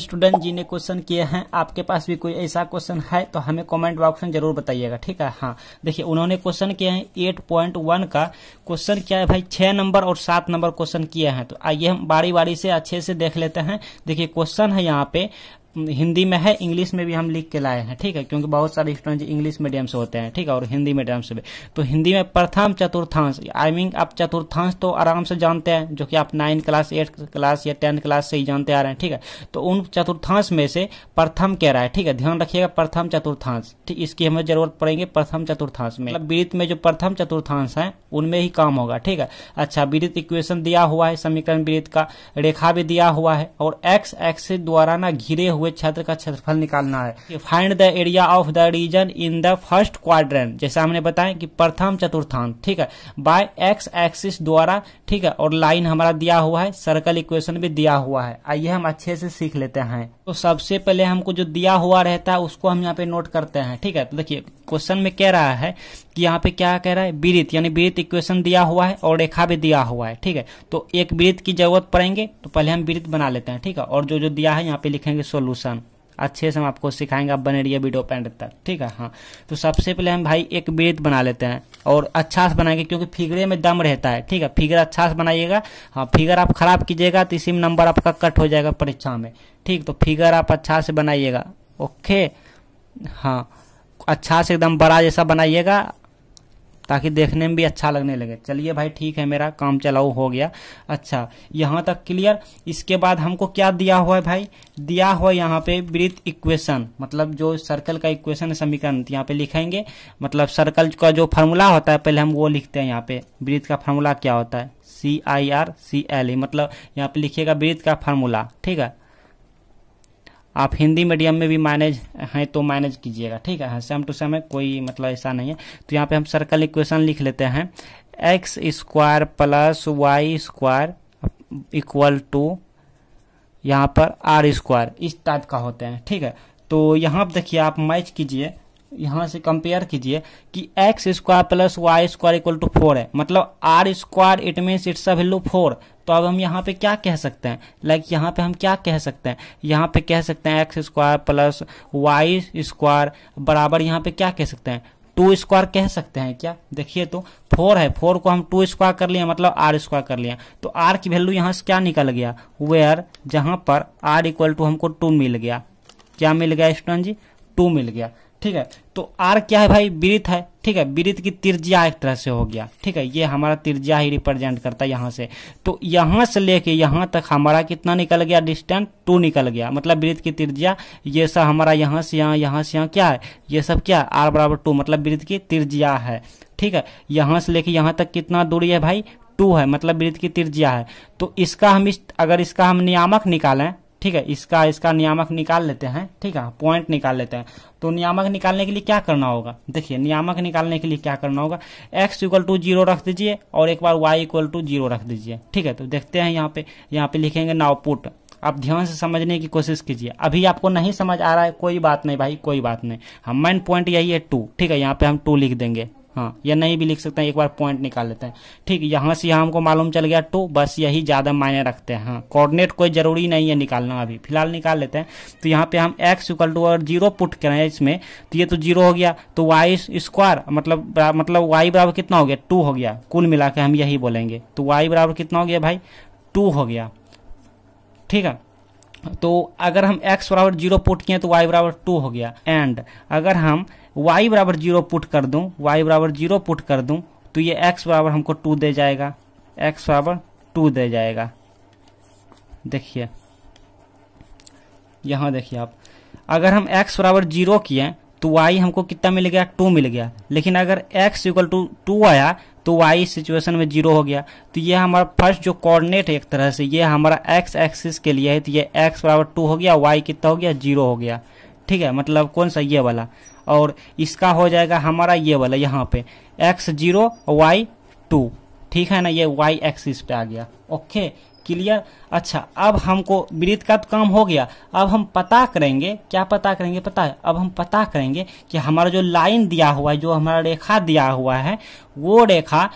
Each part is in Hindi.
स्टूडेंट जी ने क्वेश्चन किए हैं आपके पास भी कोई ऐसा क्वेश्चन है तो हमें कमेंट बॉक्स में जरूर बताइएगा ठीक है हाँ देखिए उन्होंने क्वेश्चन किए हैं एट पॉइंट वन का क्वेश्चन क्या है भाई छह नंबर और सात नंबर क्वेश्चन किए हैं तो आइए हम बारी बारी से अच्छे से देख लेते हैं देखिए क्वेश्चन है यहाँ पे हिंदी में है इंग्लिश में भी हम लिख के लाए हैं ठीक है क्योंकि बहुत सारे स्टूडेंट इंग्लिश मीडियम से होते हैं ठीक है और हिंदी मीडियम से भी तो हिंदी में प्रथम चतुर्थांश आई मीन आप चतुर्थांश तो आराम से जानते हैं जो कि आप नाइन क्लास एट क्लास या टेंथ क्लास से ही जानते आ रहे हैं ठीक है तो उन चतुर्थांश में से प्रथम कह रहा है ठीक है ध्यान रखिएगा प्रथम चतुर्थांश ठीक इसकी हमें जरूरत पड़ेंगे प्रथम चतुर्थांश में मतलब वृत्त में जो प्रथम चतुर्थांश है उनमें ही काम होगा ठीक है अच्छा वृत्त इक्वेशन दिया हुआ है समीकरण वृत्त का रेखा भी दिया हुआ है और एक्स एक्स द्वारा ना घिरे हुए हुए क्षेत्र का क्षेत्रफल निकालना है find the area of the region in the first quadrant जैसे हमने बताया कि प्रथम चतुर्थांश ठीक है बाय एक्स एक्सिस द्वारा ठीक है और लाइन हमारा दिया हुआ है सर्कल इक्वेशन भी दिया हुआ है आइए हम अच्छे से सीख लेते हैं तो सबसे पहले हमको जो दिया हुआ रहता है उसको हम यहाँ पे नोट करते हैं ठीक है तो देखिए क्वेश्चन में कह रहा है कि यहाँ पे क्या कह रहा है वृत्त यानी वृत्त इक्वेशन दिया हुआ है और रेखा भी दिया हुआ है ठीक है तो एक वृत्त की जरूरत पड़ेंगे तो पहले हम वृत्त बना लेते हैं ठीक है और जो जो दिया है यहाँ पे लिखेंगे सोल्यूशन क्वेश्चन अच्छे से हम आपको सिखाएंगे आप बने रहिए वीडियो पेंट तक ठीक है हाँ तो सबसे पहले हम भाई एक बेद बना लेते हैं और अच्छा से बनाएंगे क्योंकि फिगरे में दम रहता है ठीक है फिगर अच्छा से बनाइएगा हाँ फिगर आप खराब कीजिएगा तो इसी में नंबर आपका कट हो जाएगा परीक्षा में ठीक तो फिगर आप अच्छा से बनाइएगा ओके हाँ अच्छा से एकदम बड़ा जैसा बनाइएगा ताकि देखने में भी अच्छा लगने लगे चलिए भाई ठीक है मेरा काम चलाऊ हो गया अच्छा यहाँ तक क्लियर इसके बाद हमको क्या दिया हुआ है भाई दिया हुआ यहाँ पे ब्रीथ इक्वेशन मतलब जो सर्कल का इक्वेशन समीकरण यहाँ पे लिखेंगे मतलब सर्कल का जो फॉर्मूला होता है पहले हम वो लिखते हैं यहाँ पे ब्रीथ का फॉर्मूला क्या होता है सी I R C L E मतलब यहाँ पे लिखिएगा ब्रीथ का फार्मूला ठीक है आप हिंदी मीडियम में भी मैनेज हैं तो मैनेज कीजिएगा ठीक है सेम टू सेम है कोई मतलब ऐसा नहीं है तो यहाँ पे हम सर्कल इक्वेशन लिख लेते हैं x square plus y square equal to यहाँ पर आर स्क्वायर इस टाइप का होते हैं ठीक है तो यहाँ पर देखिए आप मैच कीजिए यहाँ से कंपेयर कीजिए कि x square plus y square equal to four है मतलब r square it means it's a value four तो अब हम यहाँ पे क्या कह सकते हैं लाइक like यहाँ पे हम क्या कह सकते हैं यहाँ पे कह सकते हैं x square plus y square बराबर यहाँ पे क्या कह सकते हैं टू स्क्वायर कह सकते हैं क्या देखिए तो फोर है फोर को हम टू स्क्वायर कर लिए मतलब आर स्क्वायर कर लिया तो आर की वैल्यू यहाँ से क्या निकल गया वेयर जहाँ पर आर इक्वल टू हमको टू मिल गया क्या मिल गया स्टूडेंट जी टू मिल गया ठीक है तो आर क्या है भाई वृत है ठीक है वृत की त्रिज्या एक तरह से हो गया ठीक है ये हमारा त्रिज्या ही रिप्रेजेंट करता है यहाँ से तो यहाँ से लेके यहाँ तक हमारा कितना निकल गया डिस्टेंस टू निकल गया मतलब वृत की त्रिज्या ये सब हमारा यहाँ से यहाँ यहाँ से यहाँ क्या है ये सब क्या है आर बराबर टू मतलब वृत की त्रिज्या है ठीक है यहाँ से लेके यहाँ तक कितना दूरी है भाई टू है मतलब वृत की त्रिज्या है तो इसका हम इस अगर इसका हम नियामक निकालें ठीक है इसका इसका नियामक निकाल लेते हैं ठीक है पॉइंट निकाल लेते हैं तो नियामक निकालने के लिए क्या करना होगा देखिए नियामक निकालने के लिए क्या करना होगा एक्स इक्वल टू जीरो रख दीजिए और एक बार वाई इक्वल टू जीरो रख दीजिए ठीक है तो देखते हैं यहाँ पे यहाँ पे लिखेंगे नावपुट आप ध्यान से समझने की कोशिश कीजिए अभी आपको नहीं समझ आ रहा है कोई बात नहीं भाई कोई बात नहीं हम मेन पॉइंट यही है टू ठीक है यहाँ पे हम टू लिख देंगे हाँ या नहीं भी लिख सकते हैं एक बार पॉइंट निकाल लेते हैं ठीक यहाँ से यहाँ हमको मालूम चल गया टू तो बस यही ज़्यादा मायने रखते हैं हाँ कोऑर्डिनेट कोई ज़रूरी नहीं है निकालना अभी फिलहाल निकाल लेते हैं तो यहाँ पे हम एक्स इक्वल टू और जीरो पुट करें इसमें तो ये तो जीरो हो गया तो वाई स्क्वायर मतलब मतलब वाई बराबर कितना हो गया टू हो गया कुल मिला के हम यही बोलेंगे तो वाई बराबर कितना हो गया भाई टू हो गया ठीक है तो अगर हम x बराबर जीरो पुट किए तो y बराबर टू हो गया एंड अगर हम वाई बराबर जीरो पुट कर दूं वाई बराबर जीरो पुट कर दूं तो ये एक्स बराबर हमको टू दे जाएगा एक्स बराबर टू दे जाएगा देखिए यहाँ देखिए आप अगर हम एक्स बराबर जीरो किए तो वाई हमको कितना मिल गया टू मिल गया लेकिन अगर एक्स इक्वल टू टू आया तो वाई सिचुएशन में जीरो हो गया तो ये हमारा फर्स्ट जो कोऑर्डिनेट है एक तरह से ये हमारा एक्स एक्सिस के लिए है तो ये एक्स बराबर टू हो गया वाई कितना हो गया जीरो हो गया ठीक है मतलब कौन सा ये वाला और इसका हो जाएगा हमारा ये वाला यहाँ पे एक्स जीरो वाई टू ठीक है ना ये वाई एक्सिस पे आ गया ओके क्लियर अच्छा अब हमको वृत्त का तो काम हो गया अब हम पता करेंगे क्या पता करेंगे पता है अब हम पता करेंगे कि हमारा जो लाइन दिया हुआ है जो हमारा रेखा दिया हुआ है वो रेखा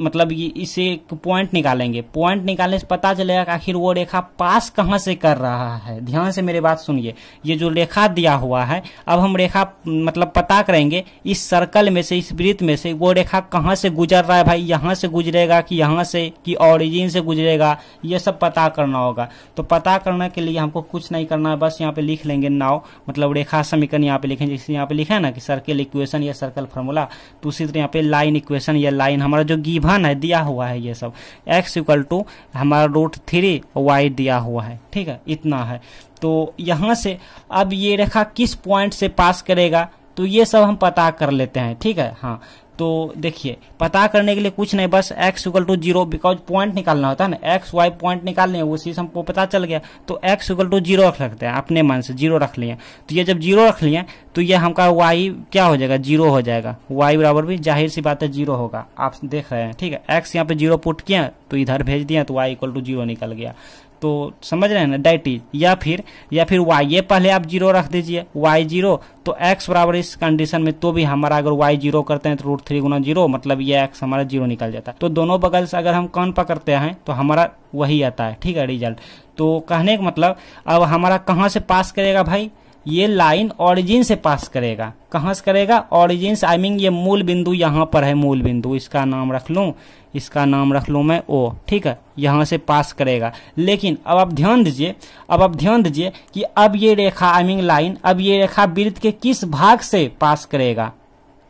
मतलब ये इसे पॉइंट निकालेंगे पॉइंट निकालने से पता चलेगा कि आखिर वो रेखा पास कहाँ से कर रहा है ध्यान से मेरी बात सुनिए ये जो रेखा दिया हुआ है अब हम रेखा मतलब पता करेंगे इस सर्कल में से इस वृत्त में से वो रेखा कहाँ से गुजर रहा है भाई यहाँ से गुजरेगा कि यहाँ से कि ऑरिजिन से गुजरेगा ये सब पता करना होगा तो पता करने के लिए हमको कुछ नहीं करना है बस यहाँ पे लिख लेंगे नाव मतलब रेखा समीकरण यहाँ पे लिखेंगे जैसे यहाँ पे लिखा है ना कि सर्कल इक्वेशन या सर्कल फॉर्मूला तो उसी तरह यहाँ पे लाइन इक्वेशन या लाइन हमारा जो गिव विभान है दिया हुआ है ये सब एक्स इक्वल टू हमारा रूट थ्री वाई दिया हुआ है ठीक है इतना है तो यहाँ से अब ये रेखा किस पॉइंट से पास करेगा तो ये सब हम पता कर लेते हैं ठीक है हाँ तो देखिए पता करने के लिए कुछ नहीं बस x equal to zero because point निकालना होता है ना एक्स वाई पॉइंट निकालने वो चीज हमको पता चल गया तो एक्स इक्वल टू जीरो रख सकते हैं अपने मन से जीरो रख लिए तो ये जब जीरो रख लिए तो ये हमका वाई क्या हो जाएगा जीरो हो जाएगा वाई बराबर भी जाहिर सी बात है जीरो होगा आप देख रहे हैं ठीक है एक्स यहाँ पे जीरो पुट किया तो इधर भेज दिया तो वाई इक्वल टू जीरो निकल गया तो समझ रहे हैं ना डेट इज या फिर या फिर वाई ये पहले आप जीरो रख दीजिए वाई जीरो तो एक्स बराबर इस कंडीशन में तो भी हमारा अगर वाई जीरो करते हैं तो रूट थ्री गुना जीरो मतलब ये एक्स हमारा जीरो निकल जाता है तो दोनों बगल से अगर हम कौन पकड़ते हैं तो हमारा वही आता है ठीक है रिजल्ट तो कहने का मतलब अब हमारा कहाँ से पास करेगा भाई ये लाइन ऑरिजिन से पास करेगा कहाँ से करेगा ऑरिजिन से आई मीन ये मूल बिंदु यहाँ पर है मूल बिंदु इसका नाम रख लूँ इसका नाम रख लूँ मैं ओ ठीक है यहाँ से पास करेगा लेकिन अब आप ध्यान दीजिए अब आप ध्यान दीजिए कि अब ये रेखा आई मीन लाइन अब ये रेखा वृत्त के किस भाग से पास करेगा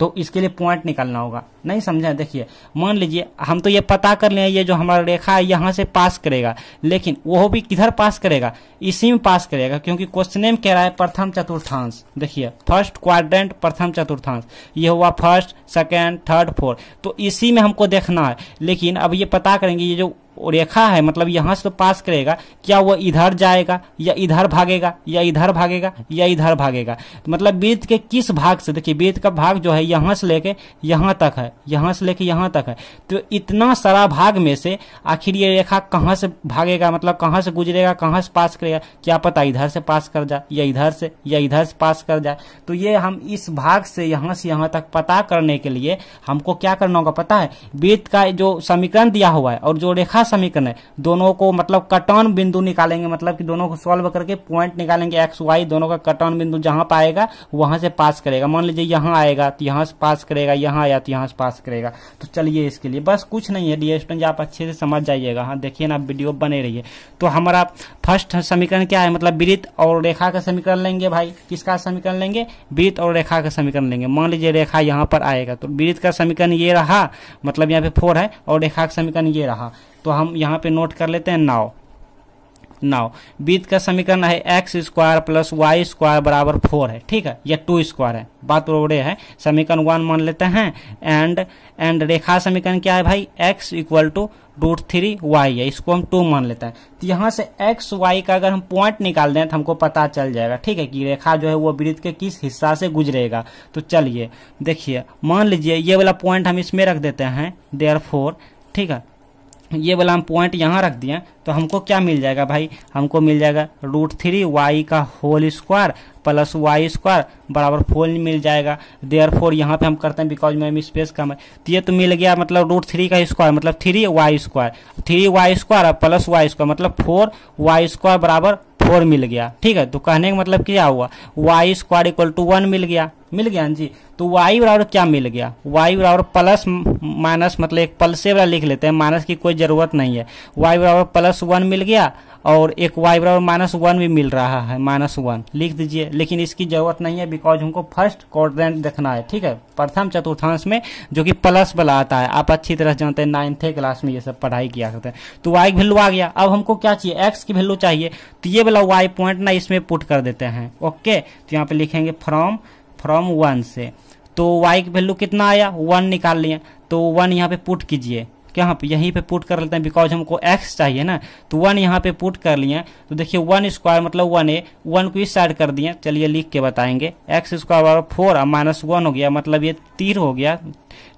तो इसके लिए पॉइंट निकालना होगा नहीं समझा देखिए मान लीजिए हम तो ये पता कर लें ये जो हमारा रेखा है यहाँ से पास करेगा लेकिन वो भी किधर पास करेगा इसी में पास करेगा क्योंकि क्वेश्चन में कह रहा है प्रथम चतुर्थांश देखिए फर्स्ट क्वाड्रेंट प्रथम चतुर्थांश ये हुआ फर्स्ट सेकेंड थर्ड फोर्थ तो इसी में हमको देखना है लेकिन अब ये पता करेंगे ये जो रेखा है मतलब यहाँ से तो पास करेगा क्या वो इधर जाएगा या इधर भागेगा या इधर भागेगा या इधर भागेगा तो मतलब वृत्त के किस भाग से देखिए वृत्त का भाग जो है यहाँ से लेके यहाँ तक है यहाँ से लेके यहाँ तक है तो इतना सारा भाग में से आखिर ये रेखा कहाँ से भागेगा मतलब कहाँ से गुजरेगा कहाँ से पास करेगा क्या पता इधर से पास कर जाए या इधर से या इधर से पास कर जाए तो ये हम इस भाग से यहाँ से यहाँ तक पता करने के लिए हमको क्या करना होगा पता है वृत्त का जो समीकरण दिया हुआ है और जो रेखा समीकरण है दोनों को मतलब कटॉन बिंदु निकालेंगे मतलब कि दोनों को सॉल्व करके पॉइंट निकालेंगे एक्स वाई दोनों का कटॉन बिंदु जहां पर आएगा वहां से पास करेगा मान लीजिए यहां आएगा तो यहां से पास करेगा यहां आया तो यहां से पास करेगा तो चलिए इसके लिए बस कुछ नहीं है डी स्टूडेंट आप अच्छे से समझ जाइएगा हाँ देखिए ना वीडियो बने रहिए तो हमारा फर्स्ट समीकरण क्या है मतलब वृत्त और रेखा का समीकरण लेंगे भाई किसका समीकरण लेंगे वृत्त और रेखा का समीकरण लेंगे मान लीजिए रेखा यहां पर आएगा तो वृत्त का समीकरण ये रहा मतलब यहाँ पे फोर है और रेखा का समीकरण ये रहा तो हम यहाँ पे नोट कर लेते हैं नाव नाव बीत का समीकरण है x square plus y square बराबर फोर है ठीक है या टू स्क्वायर है बात बड़े है समीकरण वन मान लेते हैं एंड एंड रेखा समीकरण क्या है भाई x equal to root three y है इसको हम टू मान लेते हैं तो यहाँ से एक्स वाई का अगर हम पॉइंट निकाल दें तो हमको पता चल जाएगा ठीक है कि रेखा जो है वो वृत्त के किस हिस्सा से गुजरेगा तो चलिए देखिए मान लीजिए ये वाला पॉइंट हम इसमें रख देते हैं देयर फोर ठीक है ये वाला हम पॉइंट यहाँ रख दिए तो हमको क्या मिल जाएगा भाई हमको मिल जाएगा रूट थ्री वाई का whole square plus y square बराबर फोर मिल जाएगा देयर फोर यहाँ पर हम करते हैं बिकॉज मैम स्पेस कम है तो ये तो मिल गया मतलब रूट थ्री का स्क्वायर मतलब three y square three y square plus y square मतलब फोर वाई स्क्वायर बराबर फोर मिल गया ठीक है तो कहने का मतलब क्या हुआ y square equal to one मिल गया मिल गया हाँ जी तो वाई बराबर क्या मिल गया वाई बराबर प्लस माइनस मतलब एक प्लस से वाला लिख लेते हैं माइनस की कोई ज़रूरत नहीं है वाई बराबर प्लस वन मिल गया और एक वाई बराबर माइनस वन भी मिल रहा है माइनस वन लिख दीजिए लेकिन इसकी ज़रूरत नहीं है बिकॉज हमको फर्स्ट क्वाड्रेंट देखना है ठीक है प्रथम चतुर्थांश में जो कि प्लस वाला आता है आप अच्छी तरह से जानते हैं नाइन्थे क्लास में ये सब पढ़ाई किया करते हैं तो वाई की वैल्यू आ गया अब हमको क्या चाहिए एक्स की वैल्यू चाहिए तो ये वाला वाई पॉइंट ना इसमें पुट कर देते हैं ओके तो यहाँ पे लिखेंगे फ्रॉम फ्रॉम वन से तो वाई की वैल्यू कितना आया वन निकाल लिए तो वन यहाँ पे पुट कीजिए क्या यहीं पे पुट कर लेते हैं बिकॉज हमको एक्स चाहिए ना तो वन यहाँ पे पुट कर लिए तो देखिए वन स्क्वायर मतलब वन ए वन को इस साइड कर दिए चलिए लिख के बताएंगे एक्स स्क्वायर बराबर फोर और माइनस वन हो गया मतलब ये तीन हो गया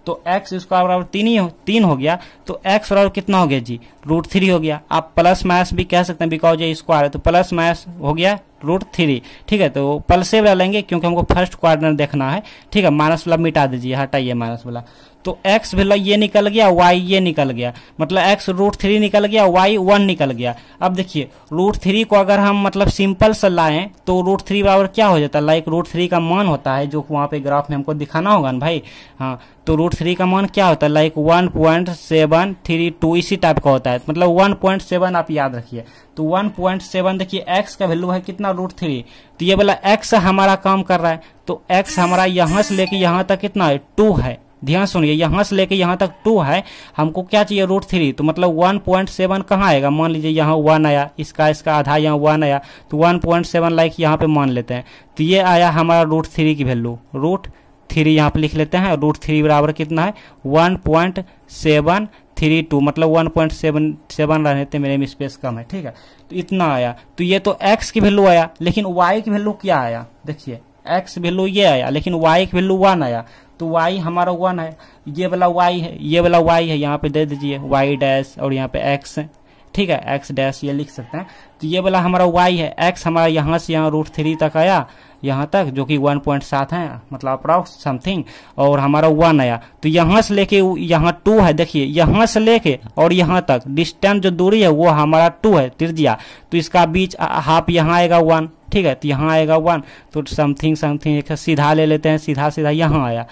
तो एक्स स्क्वायर बराबर तीन ही तीन हो गया तो एक्स बराबर कितना हो गया जी रूट थ्री हो गया आप प्लस माइनस भी कह सकते हैं बिकॉज ये स्क्वायर है तो प्लस माइनस हो गया रूट थ्री ठीक है तो पल्से वाला लेंगे क्योंकि हमको फर्स्ट क्वार्टर देखना है ठीक है माइनस वाला मिटा दीजिए हटाइए माइनस वाला तो x वैल्यू ये निकल गया y ये निकल गया मतलब x रूट थ्री निकल गया y वन निकल गया अब देखिए रूट थ्री को अगर हम मतलब सिंपल से लाएं तो रूट थ्री बराबर क्या हो जाता है लाइक रूट थ्री का मान होता है जो वहाँ पे ग्राफ में हमको दिखाना होगा ना भाई हाँ तो रूट थ्री का मान क्या होता है like one point seven three two इसी टाइप का होता है मतलब वन पॉइंट सेवन आप याद रखिए तो 1.7 देखिए x का वैल्यू है कितना रूट थ्री तो ये वाला x हमारा काम कर रहा है तो x हमारा यहाँ से लेके यहाँ तक कितना है टू है ध्यान सुनिए यहाँ से लेके यहाँ तक टू है हमको क्या चाहिए रूट थ्री तो मतलब वन पॉइंट सेवन कहाँ आएगा मान लीजिए यहाँ वन आया इसका इसका आधा यहाँ वन आया तो वन पॉइंट सेवन लाइक यहाँ पे मान लेते हैं तो ये आया हमारा रूट थ्री की वैल्यू रूट थ्री यहाँ पे लिख लेते हैं रूट थ्री बराबर कितना है one point seven three two मतलब वन पॉइंट सेवन सेवन रहने थे मेरे में स्पेस कम है ठीक है तो इतना आया तो ये तो एक्स की वैल्यू आया लेकिन वाई की वैल्यू क्या आया देखिए एक्स वैल्यू ये आया लेकिन वाई की वैल्यू वन आया तो वाई हमारा वन है ये वाला वाई है ये वाला वाई है यहाँ पे दे दीजिए वाई डैश और यहाँ पे एक्स है ठीक है एक्स डैश ये लिख सकते हैं तो ये वाला हमारा वाई है एक्स हमारा यहाँ से यहाँ रूट थ्री तक आया यहाँ तक जो कि वन पॉइंट सात है मतलब अप्रॉक्स समथिंग और हमारा वन आया तो यहाँ से लेके यहाँ टू है देखिए यहाँ से लेके और यहाँ तक डिस्टेंस जो दूरी है वो हमारा टू है त्रिज्या तो इसका बीच हाफ यहाँ आएगा वन ठीक है तो यहाँ आएगा वन तो समथिंग समथिंग सीधा ले लेते हैं सीधा सीधा यहाँ आया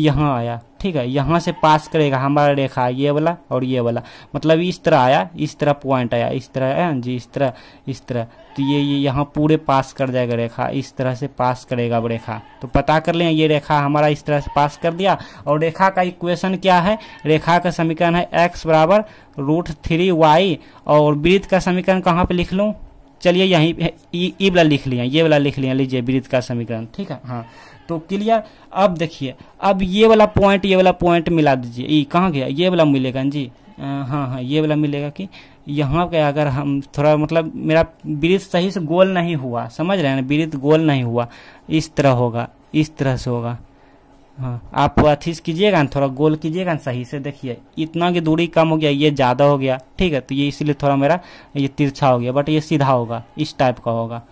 यहाँ आया ठीक है यहाँ से पास करेगा हमारा रेखा ये वाला और ये वाला मतलब इस तरह आया इस तरह पॉइंट आया इस तरह है जी इस तरह इस तरह तो ये ये यहाँ पूरे पास कर जाएगा रेखा इस तरह से पास करेगा अब रेखा तो पता कर लें ये रेखा हमारा इस तरह से पास कर दिया और रेखा का इक्वेशन क्या है रेखा का समीकरण है एक्स बराबर रूट थ्री वाई और वृत्त का समीकरण कहाँ पर लिख लूँ चलिए यहीं ये वाला लिख लिया ये वाला लिख लिया लीजिए वृत्त का समीकरण ठीक है हाँ तो क्लियर अब देखिए अब ये वाला पॉइंट ये वाला पॉइंट मिला दीजिए ये कहाँ गया ये वाला मिलेगा जी आ, हाँ हाँ ये वाला मिलेगा कि यहाँ पे अगर हम थोड़ा मतलब मेरा ब्रिथ सही से गोल नहीं हुआ समझ रहे हैं ना ब्रिथ गोल नहीं हुआ इस तरह होगा इस तरह से होगा हाँ आप अथीस कीजिएगा ना थोड़ा गोल कीजिएगा ना सही से देखिए इतना की दूरी कम हो गया ये ज़्यादा हो गया ठीक है तो ये इसीलिए थोड़ा मेरा ये तिरछा हो गया बट ये सीधा होगा इस टाइप का होगा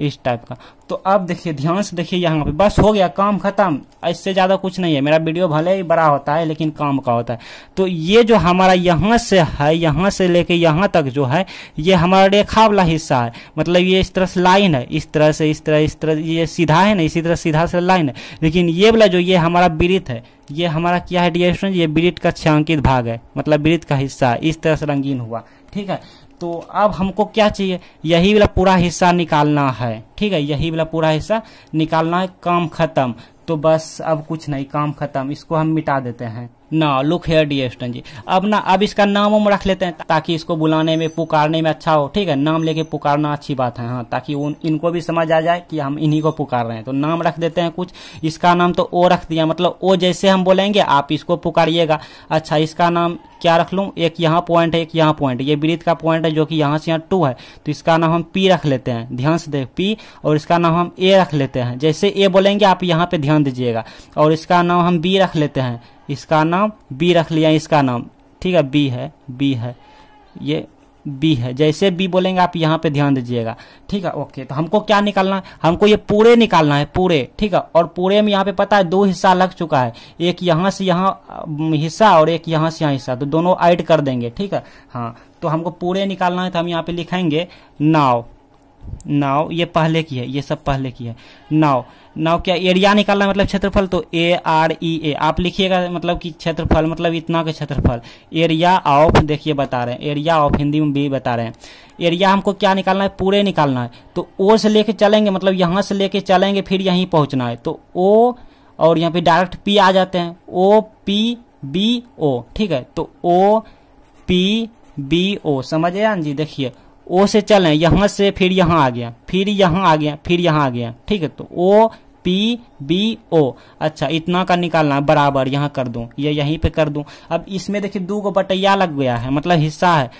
इस टाइप का तो अब देखिए ध्यान से देखिए यहाँ पे बस हो गया काम खत्म इससे ज़्यादा कुछ नहीं है मेरा वीडियो भले ही बड़ा होता है लेकिन काम का होता है तो ये जो हमारा यहाँ से है यहाँ से लेके यहाँ तक जो है ये हमारा रेखा वाला हिस्सा है मतलब ये इस तरह से लाइन है इस तरह से इस तरह इस तरह ये सीधा है ना इसी तरह सीधा से लाइन है लेकिन ये वाला जो ये हमारा ब्रिथ है ये हमारा क्या है डी ये वृत्त का छियांकित भाग है मतलब वृत्त का हिस्सा है इस तरह से रंगीन हुआ ठीक है तो अब हमको क्या चाहिए यही वाला पूरा हिस्सा निकालना है ठीक है यही वाला पूरा हिस्सा निकालना है काम खत्म तो बस अब कुछ नहीं काम खत्म इसको हम मिटा देते हैं ना लुक हेयर डी एस्टन जी अब ना अब इसका नाम हम रख लेते हैं ताकि इसको बुलाने में पुकारने में अच्छा हो ठीक है नाम लेके पुकारना अच्छी बात है हाँ ताकि उन इनको भी समझ आ जाए कि हम इन्हीं को पुकार रहे हैं तो नाम रख देते हैं कुछ इसका नाम तो ओ रख दिया मतलब ओ जैसे हम बोलेंगे आप इसको पुकारिएगा अच्छा इसका नाम क्या रख लूँ एक यहाँ पॉइंट है एक यहाँ पॉइंट ये ब्रीथ का पॉइंट है जो कि यहाँ से यहाँ टू है तो इसका नाम हम पी रख लेते हैं ध्यान से देख पी और इसका नाम हम ए रख लेते हैं जैसे ए बोलेंगे आप यहाँ पे ध्यान दीजिएगा और इसका नाम हम बी रख लेते हैं इसका नाम बी रख लिया इसका नाम ठीक है बी है बी है ये बी है जैसे बी बोलेंगे आप यहाँ पे ध्यान दीजिएगा ठीक है ओके तो हमको क्या निकालना है हमको ये पूरे निकालना है पूरे ठीक है और पूरे में यहाँ पे पता है दो हिस्सा लग चुका है एक यहाँ से यहाँ हिस्सा और एक यहाँ से यहाँ हिस्सा तो दोनों ऐड कर देंगे ठीक है हाँ तो हमको पूरे निकालना है तो हम यहाँ पे लिखेंगे नाव नाव ये पहले की है ये सब पहले की है नाव नाउ क्या एरिया e निकालना मतलब क्षेत्रफल तो ए आर ई ए आप लिखिएगा मतलब कि क्षेत्रफल मतलब इतना का क्षेत्रफल एरिया ऑफ e देखिए बता रहे हैं एरिया ऑफ e हिंदी में भी बता रहे हैं एरिया हमको क्या निकालना है पूरे निकालना है तो ओ से लेके चलेंगे मतलब यहाँ से लेके चलेंगे फिर यहीं पहुँचना है तो ओ और यहाँ पे डायरेक्ट पी आ जाते हैं ओ पी बी ओ ठीक है तो ओ पी बी ओ समझे हाँ जी देखिए ओ से चले यहां यहाँ से फिर यहाँ आ गया फिर यहाँ आ गया फिर यहाँ आ गया ठीक है तो ओ पी बी ओ अच्छा इतना का निकालना है बराबर यहाँ कर दूँ ये यह यहीं पे कर दूँ अब इसमें देखिए दो को बटैया लग गया है मतलब हिस्सा है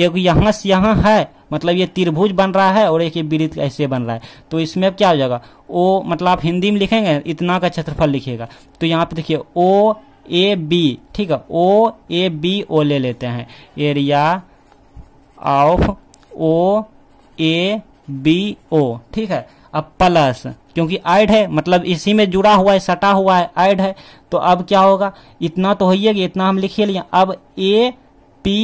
एक यहाँ से यहाँ है मतलब ये त्रिभुज बन रहा है और एक ये वृत्त ऐसे बन रहा है तो इसमें अब क्या हो जाएगा ओ मतलब आप हिंदी में लिखेंगे इतना का क्षेत्रफल लिखिएगा तो यहाँ पे देखिए ओ ए बी ठीक है ओ ए बी ओ ले लेते हैं area of O A B O ठीक है अब प्लस क्योंकि ऐड है मतलब इसी में जुड़ा हुआ है सटा हुआ है ऐड है तो अब क्या होगा इतना तो कि इतना हम लिखिए लिया अब ए पी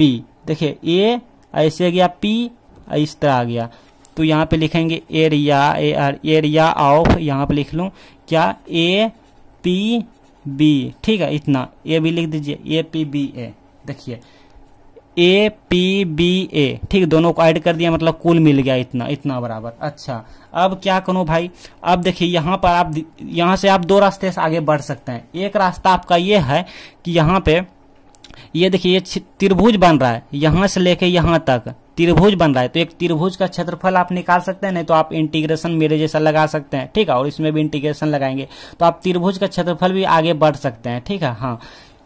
बी देखिए ए ऐसे गया पी इस तरह आ गया तो यहाँ पे लिखेंगे area A R area of यहाँ पे लिख लूँ क्या ए पी बी ठीक है इतना ए भी लिख दीजिए ए पी बी ए देखिए ए पी बी ए ठीक दोनों को ऐड कर दिया मतलब कुल मिल गया इतना इतना बराबर अच्छा अब क्या करूँ भाई अब देखिए यहाँ पर आप यहाँ से आप दो रास्ते से आगे बढ़ सकते हैं एक रास्ता आपका ये है कि यहाँ पे ये देखिए ये त्रिभुज बन रहा है यहाँ से लेके यहाँ तक त्रिभुज बन रहा है तो एक त्रिभुज का क्षेत्रफल आप निकाल सकते हैं नहीं तो आप इंटीग्रेशन मेरे जैसा लगा सकते हैं ठीक है और इसमें भी इंटीग्रेशन लगाएंगे तो आप त्रिभुज का क्षेत्रफल भी आगे बढ़ सकते हैं ठीक है हाँ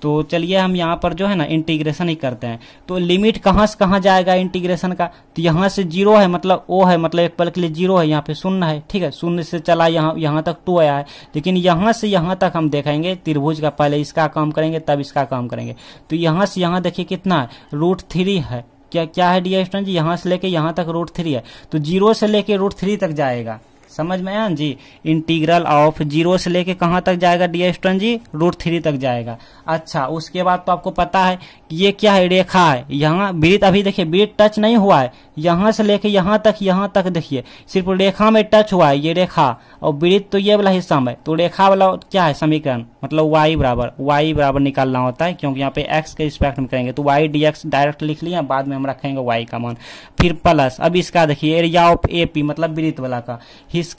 तो चलिए हम यहाँ पर जो है ना इंटीग्रेशन ही करते हैं तो लिमिट कहाँ से कहाँ जाएगा इंटीग्रेशन का तो यहाँ से जीरो है मतलब ओ है मतलब एक पल के लिए जीरो है यहाँ पे शून्य है ठीक है शून्य से चला यहाँ यहाँ तक टू आया है लेकिन यहाँ से यहाँ तक हम देखेंगे त्रिभुज का पहले इसका काम करेंगे तब इसका काम करेंगे तो यहाँ से यहाँ देखिए कितना है रूट थ्री है क्या क्या है डी स्टूडेंट जी यहाँ से लेके यहाँ तक रूट थ्री है तो जीरो से लेके रूट थ्री तक जाएगा समझ में आया जी इंटीग्रल ऑफ जीरो से लेके कहाँ तक जाएगा डी स्टूडेंट जी रूट थ्री तक जाएगा अच्छा उसके बाद तो आपको पता है कि ये क्या है रेखा है यहाँ ब्रीत अभी देखिए ब्रीत टच नहीं हुआ है यहाँ से लेके यहाँ तक यहाँ तक देखिए सिर्फ रेखा में टच हुआ है ये रेखा और ब्रीत तो ये वाला हिस्सा में तो रेखा वाला क्या है समीकरण मतलब वाई बराबर वाई बराबर निकालना होता है क्योंकि यहाँ पे एक्स के रिस्पेक्ट में करेंगे तो वाई डी एक्स डायरेक्ट लिख लिया बाद में हम रखेंगे वाई का मान फिर प्लस अब इसका देखिए एरिया ऑफ ए पी मतलब ब्रीत वाला का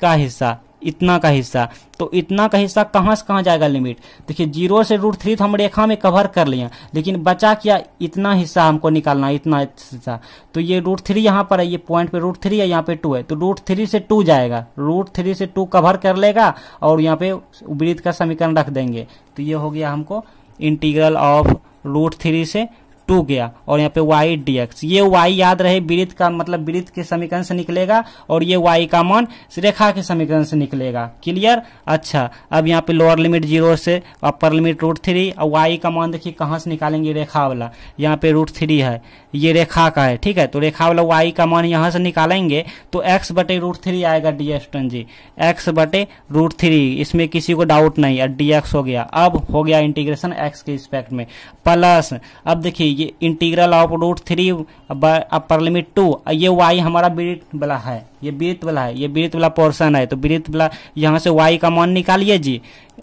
का हिस्सा इतना का हिस्सा तो इतना का हिस्सा कहाँ से कहाँ जाएगा लिमिट देखिए जीरो से रूट थ्री तो हम रेखा में कवर कर लिए लेकिन बचा क्या इतना हिस्सा हमको निकालना इतना हिस्सा तो ये रूट थ्री यहाँ पर है ये पॉइंट पे रूट थ्री है यहाँ पे टू है तो रूट थ्री से टू जाएगा रूट थ्री से टू कवर कर लेगा और यहाँ पे वृत्त का समीकरण रख देंगे तो ये हो गया हमको इंटीग्रल ऑफ रूट थ्री से टू गया और यहाँ पे वाई डी एक्स ये वाई याद रहे वृत्त का मतलब वृत्त के समीकरण से निकलेगा और ये वाई का मान रेखा के समीकरण से निकलेगा क्लियर अच्छा अब यहाँ पे लोअर लिमिट जीरो से अपर लिमिट रूट थ्री और वाई का मान देखिए कहाँ से निकालेंगे रेखा वाला यहाँ पे रूट थ्री है ये रेखा का है ठीक है तो रेखा वाला वाई का मान यहाँ से निकालेंगे तो एक्स बटे रूट थ्री आएगा डी एक्स टन जी एक्स बटे रूट थ्री इसमें किसी को डाउट नहीं है डी एक्स हो गया अब हो गया इंटीग्रेशन एक्स के रिस्पेक्ट में प्लस अब देखिए ये integral of root three upper limit two ये वाई हमारा वृत्त वाला है ये वृत्त वाला है ये वृत्त वाला पोर्शन है तो वृत्त वाला यहाँ से वाई का मान निकालिए जी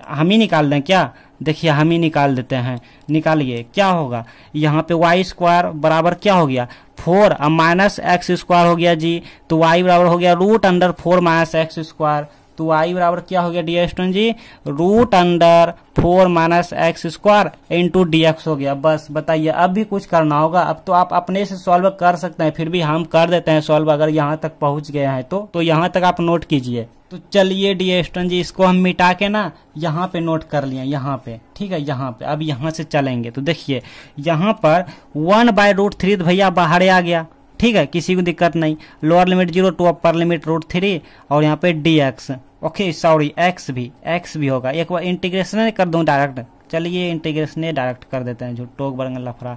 हम ही निकाल दें क्या देखिए हम ही निकाल देते हैं निकालिए क्या होगा यहाँ पे वाई स्क्वायर बराबर क्या हो गया फोर अब माइनस एक्स स्क्वायर हो गया जी तो वाई बराबर हो गया root under four minus x square तो आई बराबर क्या हो गया डी स्टूडेंट जी root under four minus x square into d x हो गया बस बताइए अब भी कुछ करना होगा अब तो आप अपने से सॉल्व कर सकते हैं फिर भी हम कर देते हैं सॉल्व अगर यहाँ तक पहुँच गए हैं तो, तो यहाँ तक आप नोट कीजिए तो चलिए डी स्टूडेंट जी इसको हम मिटा के ना यहाँ पे नोट कर लिए यहाँ पे ठीक है यहाँ पे अब यहाँ से चलेंगे तो देखिए यहाँ पर वन बाय रूट थ्री भैया बाहर आ गया ठीक है किसी को दिक्कत नहीं lower limit zero to upper limit root three और यहाँ पे d x okay sorry x भी एक्स भी होगा एक बार इंटीग्रेशन कर दूँ डायरेक्ट चलिए इंटीग्रेशन डायरेक्ट कर देते हैं जो टोक बरंग लफड़ा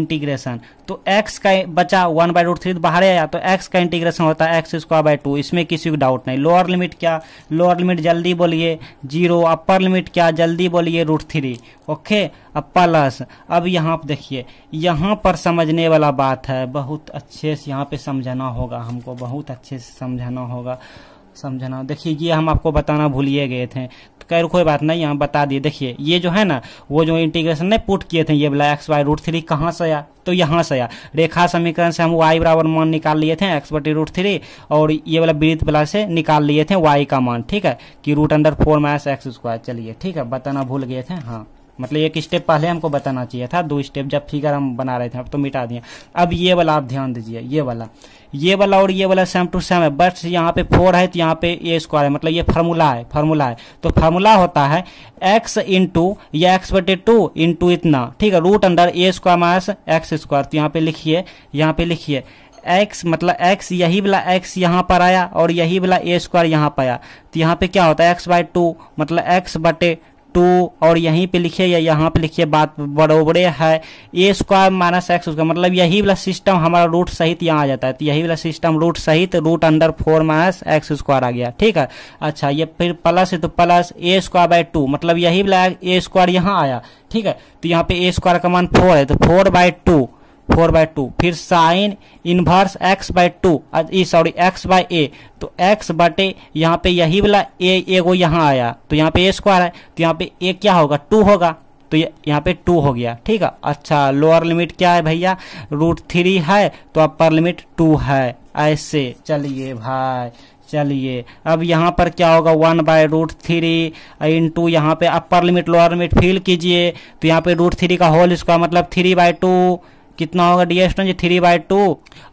इंटीग्रेशन तो एक्स का बचा वन बाई रूट थ्री बाहर आया तो एक्स का इंटीग्रेशन होता है एक्स स्क्वायर बाई टू इसमें किसी को डाउट नहीं लोअर लिमिट क्या लोअर लिमिट जल्दी बोलिए जीरो अपर लिमिट क्या जल्दी बोलिए रूट थ्री ओके अब प्लस अब यहाँ पर देखिए यहाँ पर समझने वाला बात है बहुत अच्छे से यहाँ पर समझाना होगा हमको बहुत अच्छे से समझाना होगा समझना देखिए ये हम आपको बताना भूलिए गए थे तो खैर कोई बात नहीं हम बता दिए देखिए ये जो है ना वो जो इंटीग्रेशन ने पुट किए थे ये वाला एक्स वाई रूट थ्री कहाँ से आया तो यहाँ से आया रेखा समीकरण से हम वाई बराबर मान निकाल लिए थे एक्स बटी रूट थ्री और ये वाला वृत्त वाला से निकाल लिए थे वाई का मान ठीक है कि root under four minus x square चलिए ठीक है बताना भूल गए थे हाँ मतलब एक स्टेप पहले हमको बताना चाहिए था दो स्टेप जब फिगर हम बना रहे थे अब तो मिटा दिए अब ये वाला आप ध्यान दीजिए ये वाला ये वाला और ये वाला सेम टू सेम है बट यहाँ पे फोर है तो यहाँ पे ए स्क्वायर है मतलब ये फार्मूला है फार्मूला है तो फार्मूला होता है एक्स इंटू या एक्स बटे टू इंटू इतना ठीक है root under a square minus x square तो यहाँ पे लिखिए यहाँ पे लिखिए एक्स मतलब एक्स यही वाला एक्स यहाँ पर आया और यही वाला ए स्क्वायर यहाँ पर आया तो यहाँ पे क्या होता है एक्स बाय टू मतलब एक्स बटे टू और यहीं पे लिखिए या यहाँ पे लिखिए बात बड़ोबड़े है ए स्क्वायर माइनस एक्स उसका मतलब यही वाला सिस्टम हमारा रूट सहित यहाँ आ जाता है तो यही वाला सिस्टम रूट सहित root under four minus x square आ गया ठीक है अच्छा ये फिर प्लस है तो plus a square by two मतलब यही वाला ए स्क्वायर यहाँ आया ठीक है तो यहाँ पे ए स्क्वायर का मान फोर है तो four by two four by two फिर sine inverse x by two sorry x by a तो एक्स बटे यहाँ पे यही वाला ए ए वो यहाँ आया तो यहाँ पे ए स्क्वायर है तो यहाँ पे ए क्या होगा टू होगा तो यहाँ पे टू हो गया ठीक है अच्छा लोअर लिमिट क्या है भैया रूट थ्री है तो अपर लिमिट टू है ऐसे चलिए भाई चलिए अब यहाँ पर क्या होगा one by root three into यहाँ पे upper limit lower limit fill कीजिए तो यहाँ पे रूट थ्री का होल स्क्वायर मतलब थ्री बाय टू कितना होगा d x three by two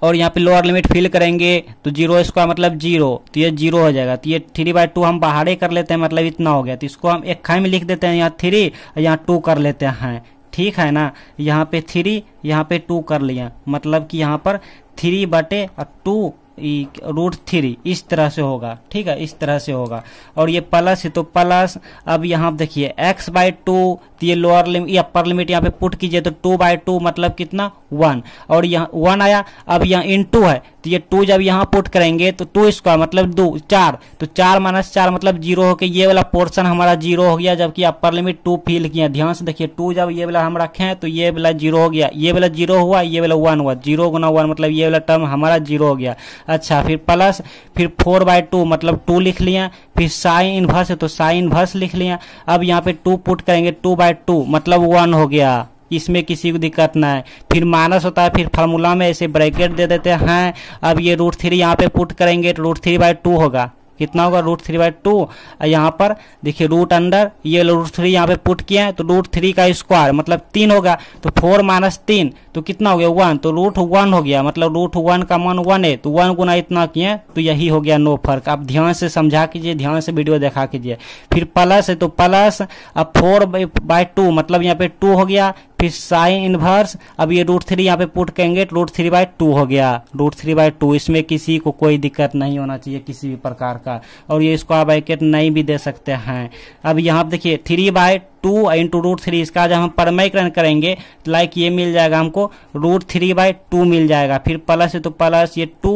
और यहाँ पे लोअर लिमिट फिल करेंगे तो जीरो स्क्वायर मतलब जीरो तो ये जीरो हो जाएगा तो ये थ्री बाई टू हम बाहर ही कर लेते हैं मतलब इतना हो गया तो इसको हम एक खाई में लिख देते हैं यहाँ थ्री और यहाँ टू कर लेते हैं ठीक है ना यहाँ पे थ्री यहाँ पे टू कर लिया मतलब कि यहाँ पर थ्री बटे और टू रूट थ्री इस तरह से होगा ठीक है इस तरह से होगा और ये प्लस है तो प्लस अब यहाँ देखिए एक्स बाय टू ये लोअर लिमिट या अपर लिमिट यहाँ पे पुट कीजिए तो टू बाय टू मतलब कितना वन और यहाँ वन आया अब यहाँ इन टू है तो ये टू जब यहाँ पुट करेंगे तो टू स्क्वायर मतलब दो चार तो चार माइनस चार मतलब जीरो होकर ये वाला पोर्शन हमारा जीरो हो गया जबकि अपर लिमिट टू फील किया ध्यान से देखिए टू जब ये वाला हम रखें तो ये वाला जीरो हो गया ये वाला जीरो हुआ ये वाला वन हुआ जीरो गुना वन मतलब ये वाला टर्म हमारा जीरो हो गया अच्छा फिर प्लस फिर फोर बाय टू मतलब टू लिख लिया फिर साइन इन्वर्स है तो साइन भर्स लिख लिया अब यहाँ पे टू पुट करेंगे टू बाय टू मतलब वन हो गया इसमें किसी को दिक्कत ना है फिर माइनस होता है फिर फार्मूला में ऐसे ब्रैकेट दे देते हैं हाँ, अब ये रूट थ्री यहाँ पे पुट करेंगे तो रूट थ्री बाय टू होगा कितना होगा रूट थ्री बाई टू यहाँ पर देखिए रूट अंडर ये रूट थ्री यहाँ पे पुट किया है तो रूट थ्री का स्क्वायर मतलब तीन होगा तो फोर माइनस तीन तो कितना हो गया वन तो रूट वन हो गया मतलब रूट वन का मान वन है तो वन गुना इतना किए तो यही हो गया नो फर्क आप ध्यान से समझा कीजिए ध्यान से वीडियो देखा कीजिए फिर प्लस है तो प्लस अब फोर बाय टू मतलब यहाँ पे टू हो गया फिर साइन इनवर्स अब ये रूट थ्री यहाँ पे पुट कहेंगे रूट थ्री बाय टू हो गया रूट थ्री बाय टू इसमें किसी को कोई दिक्कत नहीं होना चाहिए किसी भी प्रकार का और ये इसको आप ब्रैकेट नहीं भी दे सकते हैं अब यहाँ देखिए three by two into root three इसका जब हम परमयकरण करेंगे तो लाइक ये मिल जाएगा हमको रूट थ्री बाई टू मिल जाएगा फिर प्लस है तो प्लस ये टू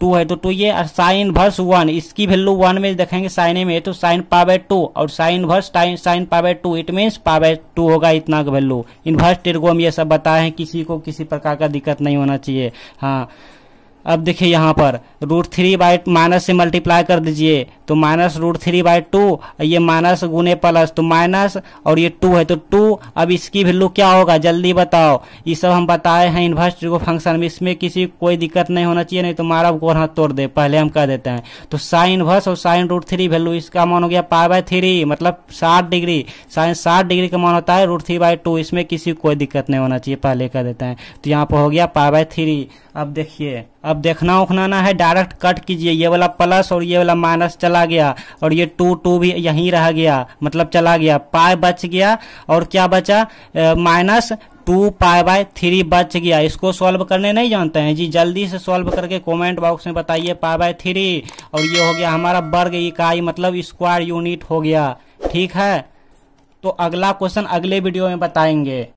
टू है तो टू ये साइन वर्स वन इसकी वैल्यू वन में देखेंगे साइन में तो साइन पावे टू और sine inverse sine power two it means power two होगा इतना का वैल्यू इन्वर्स टेरगो में ये सब बताए हैं किसी को किसी प्रकार का दिक्कत नहीं होना चाहिए हाँ अब देखिए यहाँ पर रूट थ्री बाई माइनस से मल्टीप्लाई कर दीजिए तो minus root three by two ये माइनस गुने प्लस तो माइनस और ये टू है तो टू अब इसकी वैल्यू क्या होगा जल्दी बताओ ये सब हम बताए हैं इन्वर्स को फंक्शन में इसमें किसी कोई दिक्कत नहीं होना चाहिए नहीं तो मारा गोर हाथ तोड़ दे पहले हम कह देते हैं तो साइन भर्स और साइन रूट थ्री वैल्यू इसका मान हो गया पा बाय थ्री मतलब साठ डिग्री साइन साठ डिग्री का मान होता है रूट थ्री बाय टू इसमें किसी कोई दिक्कत नहीं होना चाहिए पहले कह देते हैं तो यहाँ पर हो गया पा बाय थ्री अब देखिए अब देखना उखनाना है डायरेक्ट कट कीजिए ये वाला प्लस और ये वाला माइनस चला गया और ये टू टू भी यहीं रह गया मतलब चला गया पाए बच गया और क्या बचा minus two pi by three बच गया इसको सॉल्व करने नहीं जानते हैं जी जल्दी से सॉल्व करके कमेंट बॉक्स में बताइए पाई बाय थ्री और ये हो गया हमारा वर्ग इकाई मतलब स्क्वायर यूनिट हो गया ठीक है तो अगला क्वेश्चन अगले वीडियो में बताएंगे